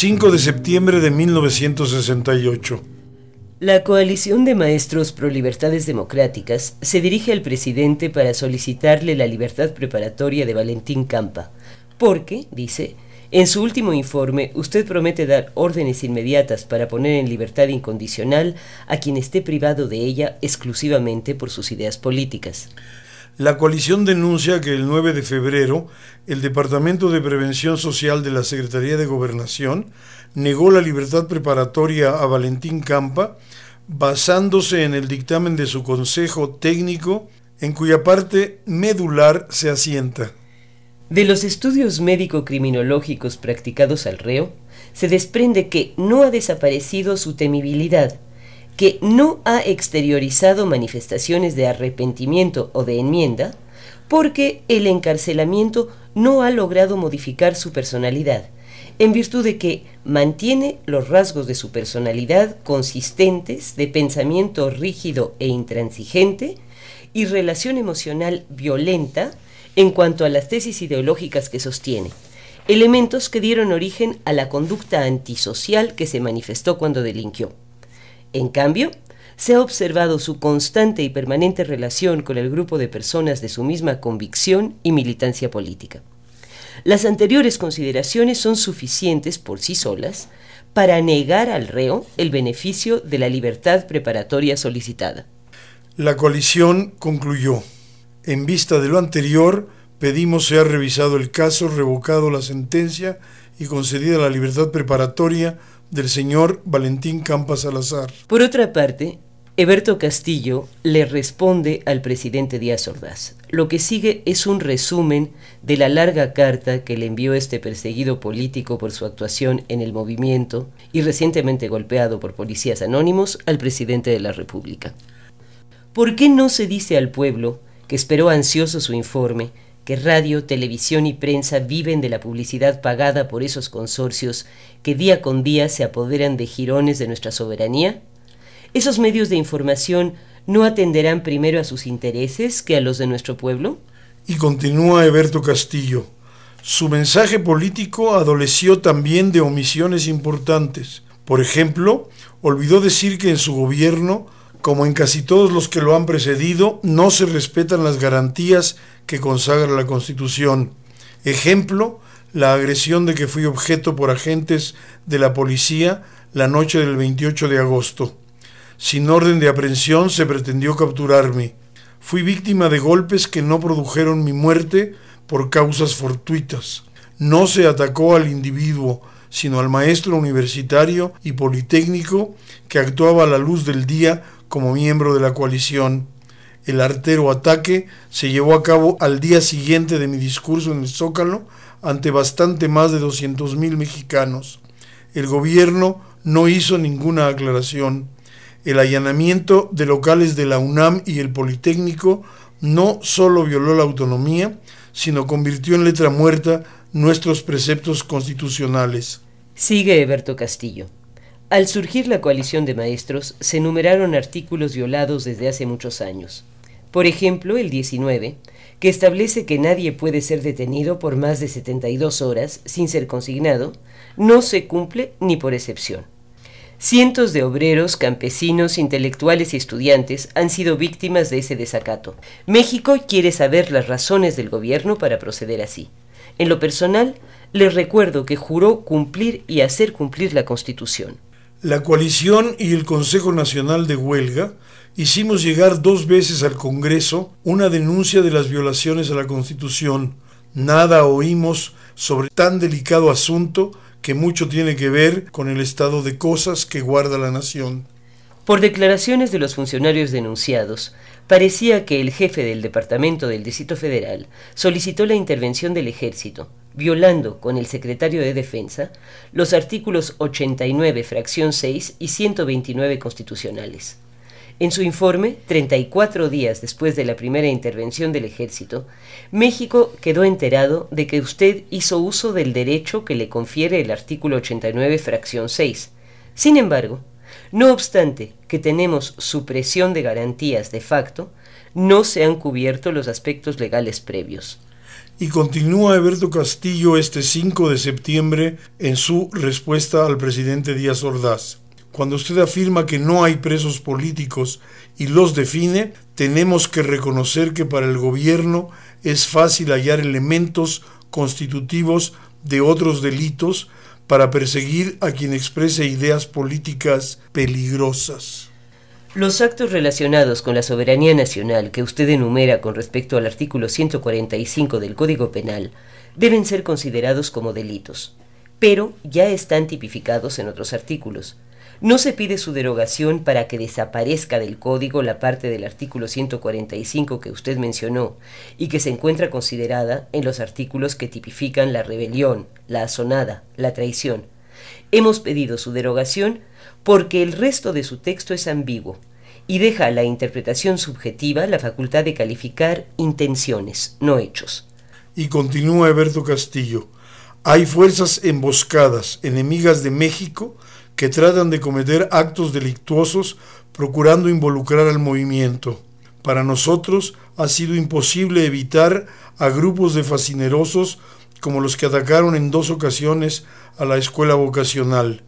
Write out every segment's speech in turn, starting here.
5 de septiembre de 1968. La coalición de maestros pro libertades democráticas se dirige al presidente para solicitarle la libertad preparatoria de Valentín Campa, porque, dice, en su último informe usted promete dar órdenes inmediatas para poner en libertad incondicional a quien esté privado de ella exclusivamente por sus ideas políticas. La coalición denuncia que el 9 de febrero el Departamento de Prevención Social de la Secretaría de Gobernación negó la libertad preparatoria a Valentín Campa basándose en el dictamen de su Consejo Técnico en cuya parte medular se asienta. De los estudios médico-criminológicos practicados al reo, se desprende que no ha desaparecido su temibilidad, que no ha exteriorizado manifestaciones de arrepentimiento o de enmienda, porque el encarcelamiento no ha logrado modificar su personalidad, en virtud de que mantiene los rasgos de su personalidad consistentes de pensamiento rígido e intransigente y relación emocional violenta en cuanto a las tesis ideológicas que sostiene, elementos que dieron origen a la conducta antisocial que se manifestó cuando delinquió. En cambio, se ha observado su constante y permanente relación con el grupo de personas de su misma convicción y militancia política. Las anteriores consideraciones son suficientes por sí solas para negar al reo el beneficio de la libertad preparatoria solicitada. La coalición concluyó. En vista de lo anterior, pedimos sea revisado el caso, revocado la sentencia y concedida la libertad preparatoria del señor Valentín Campa Salazar. Por otra parte, Eberto Castillo le responde al presidente Díaz Ordaz. Lo que sigue es un resumen de la larga carta que le envió este perseguido político por su actuación en el movimiento y recientemente golpeado por policías anónimos al presidente de la República. ¿Por qué no se dice al pueblo, que esperó ansioso su informe, que radio, televisión y prensa viven de la publicidad pagada por esos consorcios que día con día se apoderan de jirones de nuestra soberanía? ¿Esos medios de información no atenderán primero a sus intereses que a los de nuestro pueblo? Y continúa Eberto Castillo. Su mensaje político adoleció también de omisiones importantes. Por ejemplo, olvidó decir que en su gobierno como en casi todos los que lo han precedido, no se respetan las garantías que consagra la Constitución. Ejemplo, la agresión de que fui objeto por agentes de la policía la noche del 28 de agosto. Sin orden de aprehensión se pretendió capturarme. Fui víctima de golpes que no produjeron mi muerte por causas fortuitas. No se atacó al individuo, sino al maestro universitario y politécnico que actuaba a la luz del día como miembro de la coalición. El artero ataque se llevó a cabo al día siguiente de mi discurso en el Zócalo ante bastante más de 200.000 mexicanos. El gobierno no hizo ninguna aclaración. El allanamiento de locales de la UNAM y el Politécnico no solo violó la autonomía, sino convirtió en letra muerta nuestros preceptos constitucionales. Sigue Eberto Castillo. Al surgir la coalición de maestros, se enumeraron artículos violados desde hace muchos años. Por ejemplo, el 19, que establece que nadie puede ser detenido por más de 72 horas sin ser consignado, no se cumple ni por excepción. Cientos de obreros, campesinos, intelectuales y estudiantes han sido víctimas de ese desacato. México quiere saber las razones del gobierno para proceder así. En lo personal, les recuerdo que juró cumplir y hacer cumplir la Constitución. La coalición y el Consejo Nacional de Huelga hicimos llegar dos veces al Congreso una denuncia de las violaciones a la Constitución. Nada oímos sobre tan delicado asunto que mucho tiene que ver con el estado de cosas que guarda la nación. Por declaraciones de los funcionarios denunciados, parecía que el jefe del Departamento del Distrito Federal solicitó la intervención del Ejército, violando con el secretario de Defensa los artículos 89, fracción 6 y 129 constitucionales. En su informe, 34 días después de la primera intervención del ejército, México quedó enterado de que usted hizo uso del derecho que le confiere el artículo 89, fracción 6. Sin embargo, no obstante que tenemos supresión de garantías de facto, no se han cubierto los aspectos legales previos. Y continúa Alberto Castillo este 5 de septiembre en su respuesta al presidente Díaz Ordaz. Cuando usted afirma que no hay presos políticos y los define, tenemos que reconocer que para el gobierno es fácil hallar elementos constitutivos de otros delitos para perseguir a quien exprese ideas políticas peligrosas. Los actos relacionados con la soberanía nacional que usted enumera con respecto al artículo 145 del Código Penal deben ser considerados como delitos, pero ya están tipificados en otros artículos. No se pide su derogación para que desaparezca del código la parte del artículo 145 que usted mencionó y que se encuentra considerada en los artículos que tipifican la rebelión, la asonada, la traición. Hemos pedido su derogación porque el resto de su texto es ambiguo y deja a la interpretación subjetiva la facultad de calificar intenciones, no hechos. Y continúa Eberto Castillo. Hay fuerzas emboscadas, enemigas de México, que tratan de cometer actos delictuosos procurando involucrar al movimiento. Para nosotros ha sido imposible evitar a grupos de fascinerosos como los que atacaron en dos ocasiones a la escuela vocacional.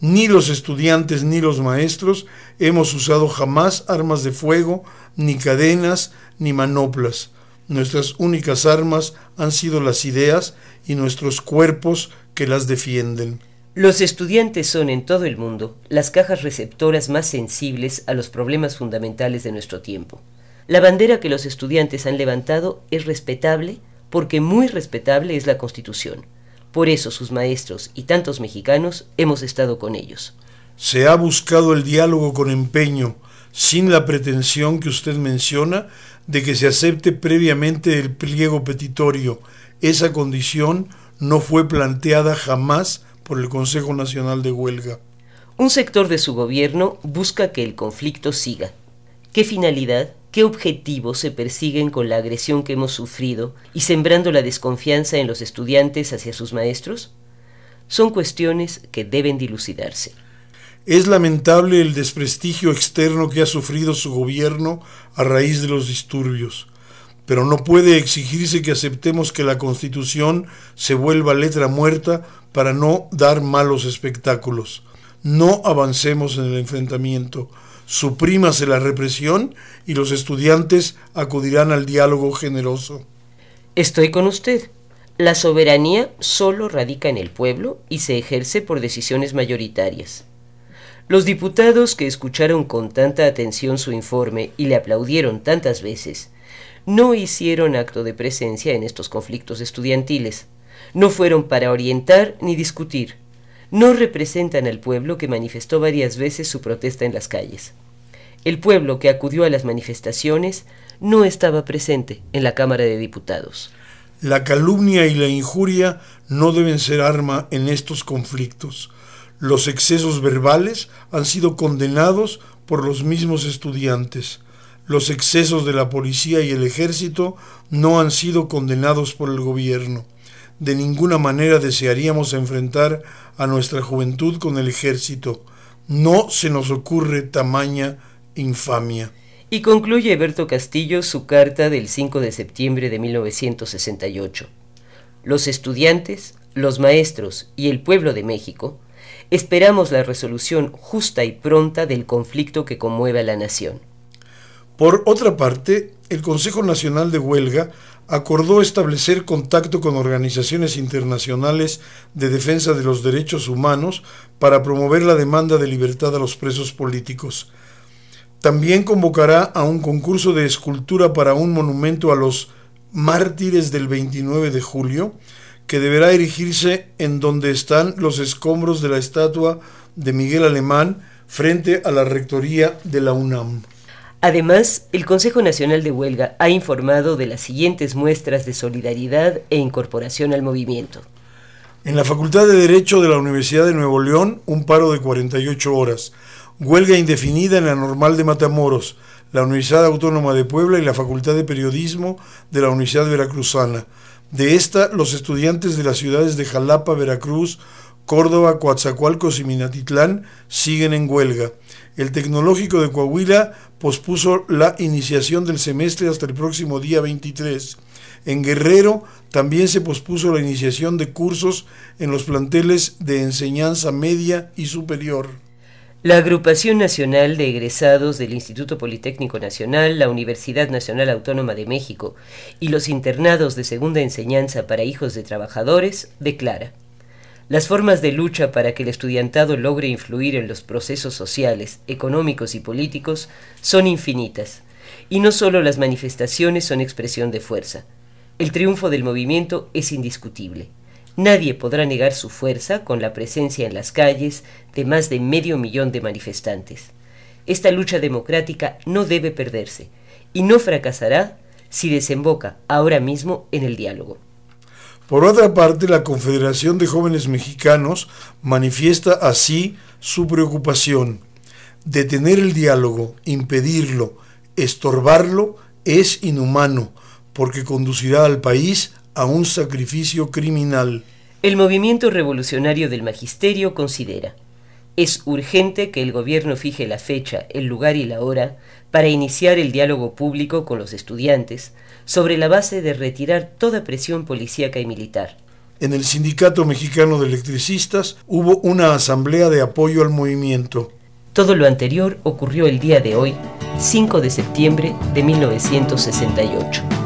Ni los estudiantes ni los maestros hemos usado jamás armas de fuego, ni cadenas, ni manoplas. Nuestras únicas armas han sido las ideas y nuestros cuerpos que las defienden. Los estudiantes son en todo el mundo las cajas receptoras más sensibles a los problemas fundamentales de nuestro tiempo. La bandera que los estudiantes han levantado es respetable porque muy respetable es la Constitución. Por eso sus maestros y tantos mexicanos hemos estado con ellos. Se ha buscado el diálogo con empeño, sin la pretensión que usted menciona de que se acepte previamente el pliego petitorio. Esa condición no fue planteada jamás por el Consejo Nacional de Huelga. Un sector de su gobierno busca que el conflicto siga. ¿Qué finalidad? ¿Qué objetivos se persiguen con la agresión que hemos sufrido y sembrando la desconfianza en los estudiantes hacia sus maestros? Son cuestiones que deben dilucidarse. Es lamentable el desprestigio externo que ha sufrido su gobierno a raíz de los disturbios pero no puede exigirse que aceptemos que la Constitución se vuelva letra muerta para no dar malos espectáculos. No avancemos en el enfrentamiento. Suprímase la represión y los estudiantes acudirán al diálogo generoso. Estoy con usted. La soberanía solo radica en el pueblo y se ejerce por decisiones mayoritarias. Los diputados que escucharon con tanta atención su informe y le aplaudieron tantas veces, no hicieron acto de presencia en estos conflictos estudiantiles. No fueron para orientar ni discutir. No representan al pueblo que manifestó varias veces su protesta en las calles. El pueblo que acudió a las manifestaciones no estaba presente en la Cámara de Diputados. La calumnia y la injuria no deben ser arma en estos conflictos. Los excesos verbales han sido condenados por los mismos estudiantes. Los excesos de la policía y el ejército no han sido condenados por el gobierno. De ninguna manera desearíamos enfrentar a nuestra juventud con el ejército. No se nos ocurre tamaña infamia. Y concluye Berto Castillo su carta del 5 de septiembre de 1968. Los estudiantes, los maestros y el pueblo de México Esperamos la resolución justa y pronta del conflicto que conmueve a la nación. Por otra parte, el Consejo Nacional de Huelga acordó establecer contacto con organizaciones internacionales de defensa de los derechos humanos para promover la demanda de libertad a los presos políticos. También convocará a un concurso de escultura para un monumento a los mártires del 29 de julio que deberá erigirse en donde están los escombros de la estatua de Miguel Alemán frente a la rectoría de la UNAM. Además, el Consejo Nacional de Huelga ha informado de las siguientes muestras de solidaridad e incorporación al movimiento. En la Facultad de Derecho de la Universidad de Nuevo León, un paro de 48 horas. Huelga indefinida en la Normal de Matamoros, la Universidad Autónoma de Puebla y la Facultad de Periodismo de la Universidad Veracruzana. De esta, los estudiantes de las ciudades de Jalapa, Veracruz, Córdoba, Coatzacoalcos y Minatitlán siguen en huelga. El Tecnológico de Coahuila pospuso la iniciación del semestre hasta el próximo día 23. En Guerrero también se pospuso la iniciación de cursos en los planteles de enseñanza media y superior. La Agrupación Nacional de Egresados del Instituto Politécnico Nacional, la Universidad Nacional Autónoma de México y los internados de segunda enseñanza para hijos de trabajadores declara, las formas de lucha para que el estudiantado logre influir en los procesos sociales, económicos y políticos son infinitas, y no solo las manifestaciones son expresión de fuerza. El triunfo del movimiento es indiscutible. Nadie podrá negar su fuerza con la presencia en las calles de más de medio millón de manifestantes. Esta lucha democrática no debe perderse y no fracasará si desemboca ahora mismo en el diálogo. Por otra parte, la Confederación de Jóvenes Mexicanos manifiesta así su preocupación. Detener el diálogo, impedirlo, estorbarlo, es inhumano, porque conducirá al país a un sacrificio criminal. El movimiento revolucionario del magisterio considera es urgente que el gobierno fije la fecha, el lugar y la hora para iniciar el diálogo público con los estudiantes sobre la base de retirar toda presión policíaca y militar. En el Sindicato Mexicano de Electricistas hubo una asamblea de apoyo al movimiento. Todo lo anterior ocurrió el día de hoy, 5 de septiembre de 1968.